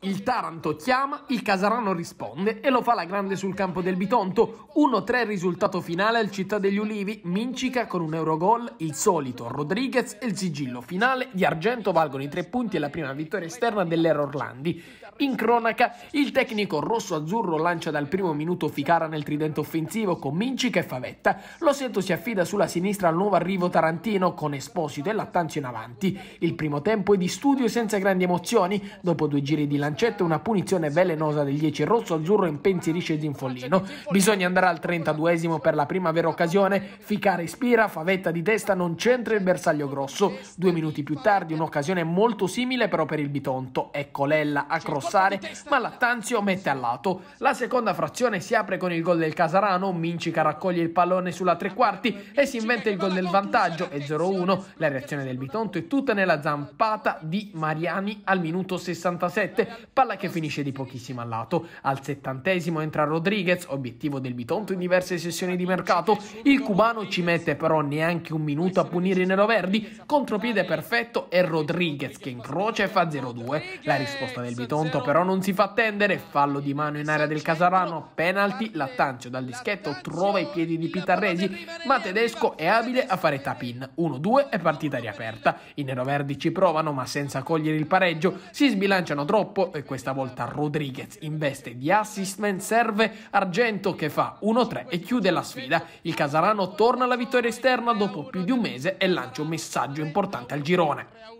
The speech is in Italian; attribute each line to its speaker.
Speaker 1: Il Taranto chiama, il Casarano risponde e lo fa la grande sul campo del Bitonto. 1-3 risultato finale al Città degli Ulivi, Mincica con un Eurogol, il solito Rodriguez e il sigillo finale di Argento valgono i tre punti e la prima vittoria esterna dell'Ero Orlandi. In cronaca, il tecnico rosso-azzurro lancia dal primo minuto Ficara nel tridente offensivo con Mincica e Favetta. Lo L'Oseto si affida sulla sinistra al nuovo arrivo tarantino con Esposito e Lattanzio in avanti. Il primo tempo è di studio senza grandi emozioni, dopo dopo due giri di lancetta una punizione velenosa del 10 rosso-azzurro impensierisce Zinfollino. Bisogna andare al 32esimo per la prima vera occasione, Ficare ispira, favetta di testa, non c'entra il bersaglio grosso. Due minuti più tardi un'occasione molto simile però per il Bitonto, è Colella ecco a crossare ma Lattanzio mette a lato. La seconda frazione si apre con il gol del Casarano, Mincica raccoglie il pallone sulla tre quarti e si inventa il gol del vantaggio, E 0-1. La reazione del Bitonto è tutta nella zampata di Mariani al minuto 60. 67, palla che finisce di pochissimo al lato. Al settantesimo entra Rodriguez, obiettivo del Bitonto in diverse sessioni di mercato. Il cubano ci mette però neanche un minuto a punire i neroverdi, contropiede perfetto e Rodriguez che incrocia e fa 0-2. La risposta del Bitonto però non si fa attendere, fallo di mano in area del Casarano, penalty, Lattanzio dal dischetto trova i piedi di Pitarresi, ma Tedesco è abile a fare tapin. 1-2 e partita riaperta. I neroverdi ci provano ma senza cogliere il pareggio si sbilanciano agganciano troppo e questa volta Rodriguez investe di assist serve Argento che fa 1-3 e chiude la sfida. Il Casarano torna alla vittoria esterna dopo più di un mese e lancia un messaggio importante al girone.